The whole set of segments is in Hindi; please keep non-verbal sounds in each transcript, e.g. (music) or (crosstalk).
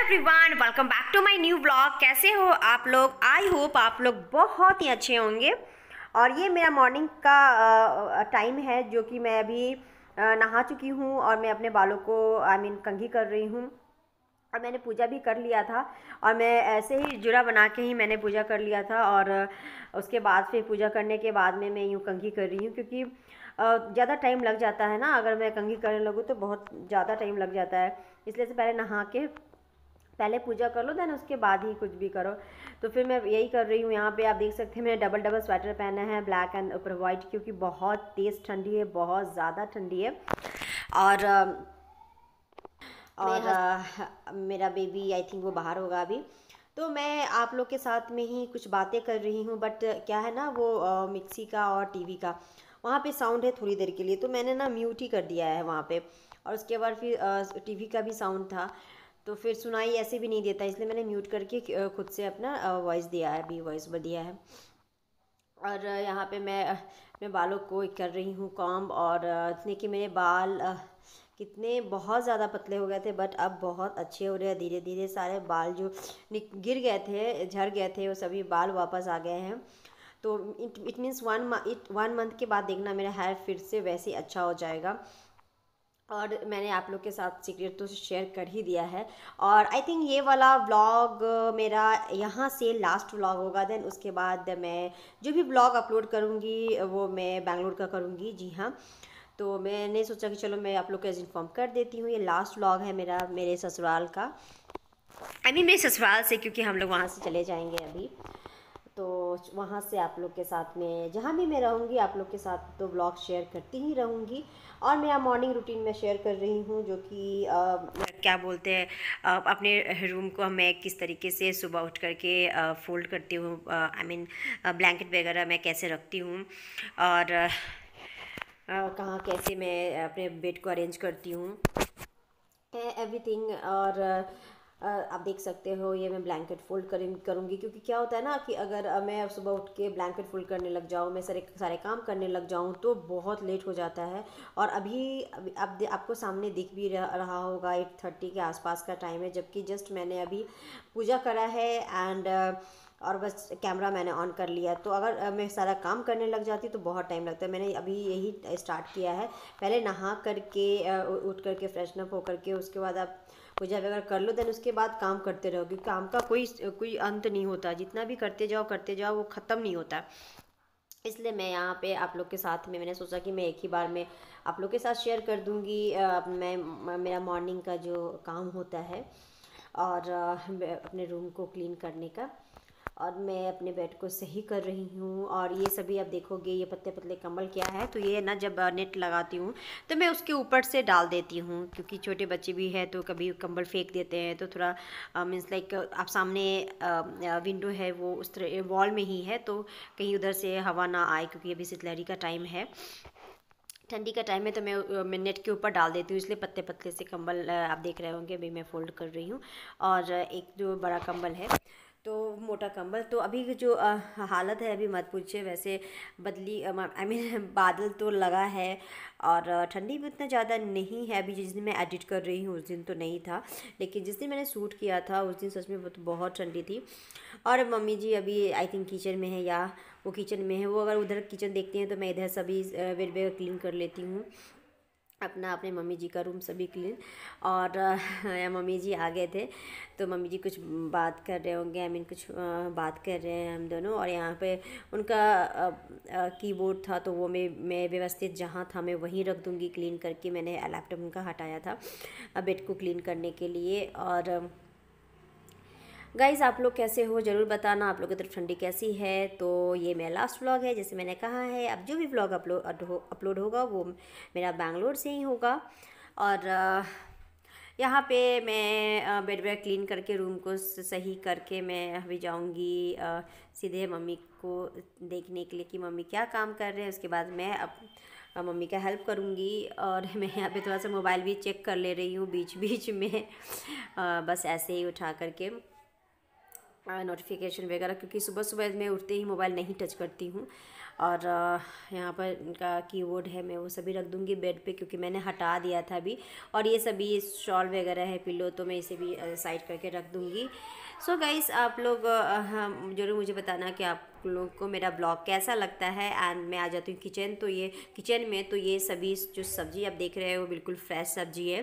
everyone welcome back to my new blog कैसे हो आप लोग आई होप आप लोग बहुत ही अच्छे होंगे और ये मेरा मॉर्निंग का टाइम है जो कि मैं अभी नहा चुकी हूँ और मैं अपने बालों को आई I मीन mean, कंघी कर रही हूँ और मैंने पूजा भी कर लिया था और मैं ऐसे ही जुड़ा बना के ही मैंने पूजा कर लिया था और उसके बाद फिर पूजा करने के बाद में मैं यूँ कंघी कर रही हूँ क्योंकि ज़्यादा टाइम लग जाता है ना अगर मैं कंघी करने लगूँ तो बहुत ज़्यादा टाइम लग जाता है इसलिए से पहले नहा के पहले पूजा कर लो देन उसके बाद ही कुछ भी करो तो फिर मैं यही कर रही हूँ यहाँ पे आप देख सकते हैं मैंने डबल डबल स्वेटर पहना है ब्लैक एंड ऊपर वाइट क्योंकि बहुत तेज़ ठंडी है बहुत ज़्यादा ठंडी है और और आ, मेरा बेबी आई थिंक वो बाहर होगा अभी तो मैं आप लोग के साथ में ही कुछ बातें कर रही हूँ बट क्या है ना वो मिक्सी का और टी का वहाँ पर साउंड है थोड़ी देर के लिए तो मैंने ना म्यूट ही कर दिया है वहाँ पर और उसके बाद फिर टी का भी साउंड था तो फिर सुनाई ऐसे भी नहीं देता इसलिए मैंने म्यूट करके खुद से अपना वॉइस दिया है भी वॉइस बढ़िया है और यहाँ पे मैं मैं बालों को कर रही हूँ कॉम और इतने कि मेरे बाल कितने बहुत ज़्यादा पतले हो गए थे बट अब बहुत अच्छे हो रहे हैं धीरे धीरे सारे बाल जो गिर गए थे झड़ गए थे वो सभी बाल वापस आ गए हैं तो it it means one it one month के बाद देखना मेरा हेयर फिर से वैसे अच्छा हो जाएगा और मैंने आप लोग के साथ सीक्रेट तो शेयर कर ही दिया है और आई थिंक ये वाला व्लॉग मेरा यहाँ से लास्ट व्लॉग होगा देन उसके बाद मैं जो भी व्लॉग अपलोड करूँगी वो मैं बैंगलोर का करूँगी जी हाँ तो मैंने सोचा कि चलो मैं आप लोग को इन्फॉर्म कर देती हूँ ये लास्ट व्लॉग है मेरा मेरे ससुराल का आई मीन मेरे ससुराल से क्योंकि हम लोग वहाँ से चले जाएँगे अभी वहाँ से आप लोग के साथ में जहाँ भी मैं रहूँगी आप लोग के साथ तो ब्लॉग शेयर करती ही रहूँगी और मैं आप मॉर्निंग रूटीन में शेयर कर रही हूँ जो कि क्या बोलते हैं अपने रूम को मैं किस तरीके से सुबह उठ करके फोल्ड करती हूँ आई मीन ब्लैंकेट वगैरह मैं कैसे रखती हूँ और कहाँ कैसे मैं अपने बेड को अरेंज करती हूँ एवरीथिंग और आप देख सकते हो ये मैं ब्लैंकेट फोल्ड करूँगी क्योंकि क्या होता है ना कि अगर मैं सुबह उठ के ब्लैंकेट फोल्ड करने लग जाऊँ मैं सारे सारे काम करने लग जाऊँ तो बहुत लेट हो जाता है और अभी, अभी आप आपको सामने दिख भी रहा होगा एट थर्टी के आसपास का टाइम है जबकि जस्ट मैंने अभी पूजा करा है एंड और बस कैमरा मैंने ऑन कर लिया तो अगर मैं सारा काम करने लग जाती तो बहुत टाइम लगता है मैंने अभी यही स्टार्ट किया है पहले नहा करके उठ करके फ्रेशनअप होकर के उसके बाद आप पूजा वगैरह कर लो देन उसके बाद काम करते रहो क्योंकि काम का कोई कोई अंत नहीं होता जितना भी करते जाओ करते जाओ वो ख़त्म नहीं होता इसलिए मैं यहाँ पे आप लोग के साथ में मैंने सोचा कि मैं एक ही बार में आप लोग के साथ शेयर कर दूँगी मैं मेरा मॉर्निंग का जो काम होता है और अपने रूम को क्लीन करने का और मैं अपने बेड को सही कर रही हूँ और ये सभी आप देखोगे ये पतले पतले कम्बल क्या है तो ये ना जब नेट लगाती हूँ तो मैं उसके ऊपर से डाल देती हूँ क्योंकि छोटे बच्चे भी हैं तो कभी कम्बल फेंक देते हैं तो थोड़ा मीन्स लाइक आप सामने विंडो है वो उस तरह वॉल में ही है तो कहीं उधर से हवा ना आए क्योंकि अभी सितलहरी का टाइम है ठंडी का टाइम है तो मैं मैं नेट के ऊपर डाल देती हूँ इसलिए पत्ते पत्ते से कंबल आप देख रहे होंगे अभी मैं फ़ोल्ड कर रही हूँ और एक जो बड़ा कंबल है तो मोटा कंबल तो अभी जो आ, हालत है अभी मत पूछिए वैसे बदली आई मीन (laughs) बादल तो लगा है और ठंडी भी उतना ज़्यादा नहीं है अभी जिस दिन मैं एडिट कर रही हूँ उस दिन तो नहीं था लेकिन जिस दिन मैंने सूट किया था उस दिन सच में तो बहुत ठंडी थी और मम्मी जी अभी आई थिंक किचन में है या वो किचन में है वो अगर उधर किचन देखती हैं तो मैं इधर सभी वेलवे क्लीन कर लेती हूँ अपना अपने मम्मी जी का रूम सभी क्लीन और (laughs) मम्मी जी आ गए थे तो मम्मी जी कुछ बात कर रहे होंगे आई मीन कुछ बात कर रहे हैं हम दोनों और यहाँ पे उनका कीबोर्ड था तो वो मैं मैं व्यवस्थित जहाँ था मैं वहीं रख दूँगी क्लीन करके मैंने लैपटॉप उनका हटाया था बेड को क्लीन करने के लिए और गाइज़ आप लोग कैसे हो ज़रूर बताना आप लोगों की तरफ ठंडी कैसी है तो ये मेरा लास्ट व्लॉग है जैसे मैंने कहा है अब जो भी व्लॉग अपलोड हो, अपलोड होगा वो मेरा बैंगलोर से ही होगा और यहाँ पे मैं बेड वेड क्लीन करके रूम को सही करके मैं अभी जाऊँगी सीधे मम्मी को देखने के लिए कि मम्मी क्या काम कर रहे हैं उसके बाद मैं अब मम्मी का हेल्प करूँगी और (laughs) मैं यहाँ पे थोड़ा सा मोबाइल भी चेक कर ले रही हूँ बीच बीच में आ, बस ऐसे ही उठा करके नोटिफिकेशन वगैरह क्योंकि सुबह सुबह मैं उठते ही मोबाइल नहीं टच करती हूँ और यहाँ पर इनका कीबोर्ड है मैं वो सभी रख दूँगी बेड पे क्योंकि मैंने हटा दिया था अभी और ये सभी शॉल वगैरह है पिलो तो मैं इसे भी साइड करके रख दूँगी सो so गाइस आप लोग जरूर मुझे बताना कि आप लोगों को मेरा ब्लॉग कैसा लगता है एंड मैं आ जाती हूँ किचन तो ये किचन में तो ये सभी जो सब्ज़ी आप देख रहे हो बिल्कुल फ्रेश सब्ज़ी है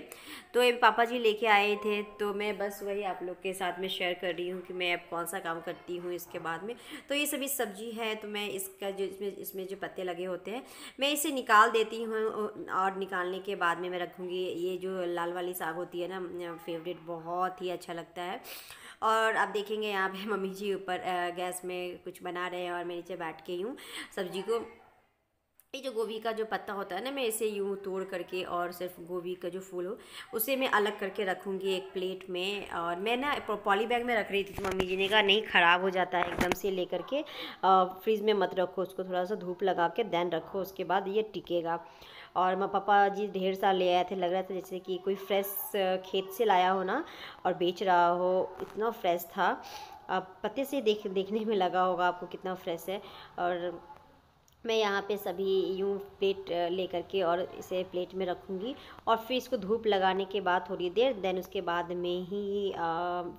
तो ये पापा जी लेके आए थे तो मैं बस वही आप लोग के साथ में शेयर कर रही हूँ कि मैं अब कौन सा काम करती हूँ इसके बाद में तो ये सभी सब्ज़ी है तो मैं इसका जो इसमें इसमें जो पत्ते लगे होते हैं मैं इसे निकाल देती हूँ और निकालने के बाद में मैं रखूँगी ये जो लाल वाली साग होती है ना फेवरेट बहुत ही अच्छा लगता है और आप देखेंगे यहाँ पे (laughs) मम्मी जी ऊपर गैस में कुछ बना रहे हैं और मैं नीचे बैठ के यूँ सब्जी को ये जो गोभी का जो पत्ता होता है ना मैं इसे यूँ तोड़ करके और सिर्फ गोभी का जो फूल हो उसे मैं अलग करके रखूँगी एक प्लेट में और मैं ना पॉली बैग में रख रही थी तो मम्मी जी ने कहा नहीं ख़राब हो जाता है एकदम से लेकर के फ्रिज में मत रखो उसको थोड़ा सा धूप लगा के देन रखो उसके बाद ये टिकेगा और मैं पापा जी ढेर सा ले आए थे लग रहा था जैसे कि कोई फ्रेश खेत से लाया हो ना और बेच रहा हो इतना फ्रेश था आप पत्ते से देख देखने में लगा होगा आपको कितना फ्रेश है और मैं यहाँ पे सभी यूँ प्लेट लेकर के और इसे प्लेट में रखूँगी और फिर इसको धूप लगाने के बाद थोड़ी देर देन उसके बाद में ही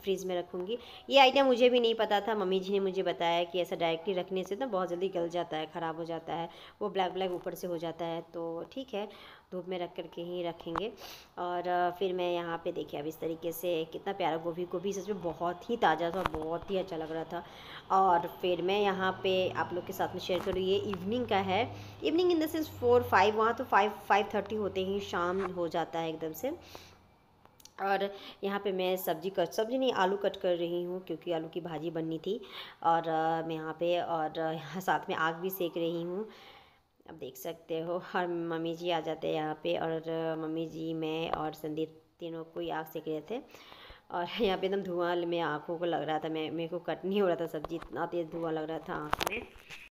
फ्रिज में रखूँगी ये आइटम मुझे भी नहीं पता था मम्मी जी ने मुझे बताया कि ऐसा डायरेक्टली रखने से ना बहुत जल्दी गल जाता है ख़राब हो जाता है वो ब्लैक ब्लैक ऊपर से हो जाता है तो ठीक है धूप में रख कर के ही रखेंगे और फिर मैं यहाँ पे देखिए अब इस तरीके से कितना प्यारा गोभी गोभी सच में बहुत ही ताज़ा था बहुत ही अच्छा लग रहा था और फिर मैं यहाँ पे आप लोग के साथ में शेयर करूँ ये इवनिंग का है evening in the sense four five वहाँ तो फाइव फाइव थर्टी होते ही शाम हो जाता है एकदम से और यहाँ पे मैं सब्जी कट सब्जी नहीं आलू कट कर रही हूँ क्योंकि आलू की भाजी बननी थी और मैं यहाँ पे और यहाँ साथ में आग भी सेक रही हूँ अब देख सकते हो और मम्मी जी आ जाते हैं यहाँ पे और मम्मी जी मैं और संदीप तीनों को ही आग सेक रहे थे और (laughs) यहाँ पे एकदम धुआं में आँखों को लग रहा था मैं मेरे को कट नहीं हो रहा था सब्जी इतना तेज़ धुआं लग रहा था आँख में